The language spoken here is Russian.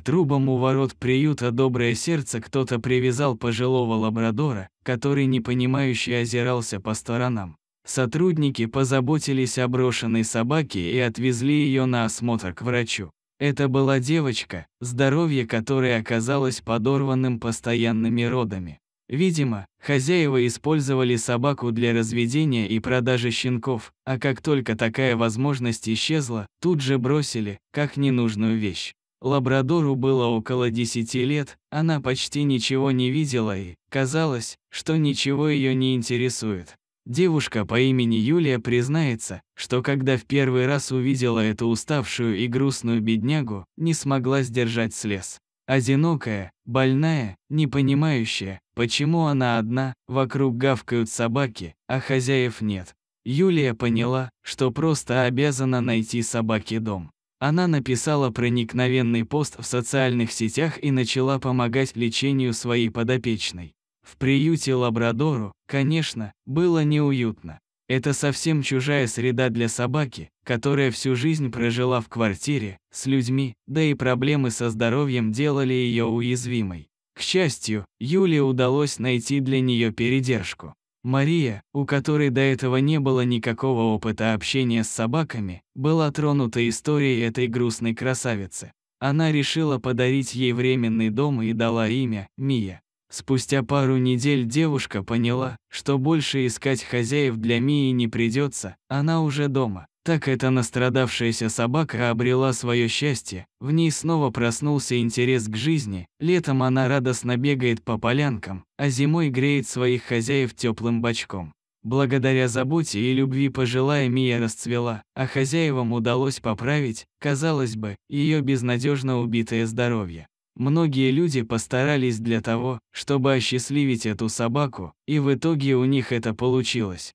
К трубам у ворот приюта «Доброе сердце» кто-то привязал пожилого лабрадора, который непонимающе озирался по сторонам. Сотрудники позаботились о брошенной собаке и отвезли ее на осмотр к врачу. Это была девочка, здоровье которой оказалось подорванным постоянными родами. Видимо, хозяева использовали собаку для разведения и продажи щенков, а как только такая возможность исчезла, тут же бросили, как ненужную вещь. Лабрадору было около 10 лет, она почти ничего не видела и, казалось, что ничего ее не интересует. Девушка по имени Юлия признается, что когда в первый раз увидела эту уставшую и грустную беднягу, не смогла сдержать слез. Одинокая, больная, не понимающая, почему она одна, вокруг гавкают собаки, а хозяев нет. Юлия поняла, что просто обязана найти собаке дом. Она написала проникновенный пост в социальных сетях и начала помогать лечению своей подопечной. В приюте лабрадору, конечно, было неуютно. Это совсем чужая среда для собаки, которая всю жизнь прожила в квартире, с людьми, да и проблемы со здоровьем делали ее уязвимой. К счастью, Юле удалось найти для нее передержку. Мария, у которой до этого не было никакого опыта общения с собаками, была тронута историей этой грустной красавицы. Она решила подарить ей временный дом и дала имя Мия. Спустя пару недель девушка поняла, что больше искать хозяев для Мии не придется, она уже дома. Так эта настрадавшаяся собака обрела свое счастье, в ней снова проснулся интерес к жизни, летом она радостно бегает по полянкам, а зимой греет своих хозяев теплым бочком. Благодаря заботе и любви пожилая Мия расцвела, а хозяевам удалось поправить, казалось бы, ее безнадежно убитое здоровье. Многие люди постарались для того, чтобы осчастливить эту собаку, и в итоге у них это получилось.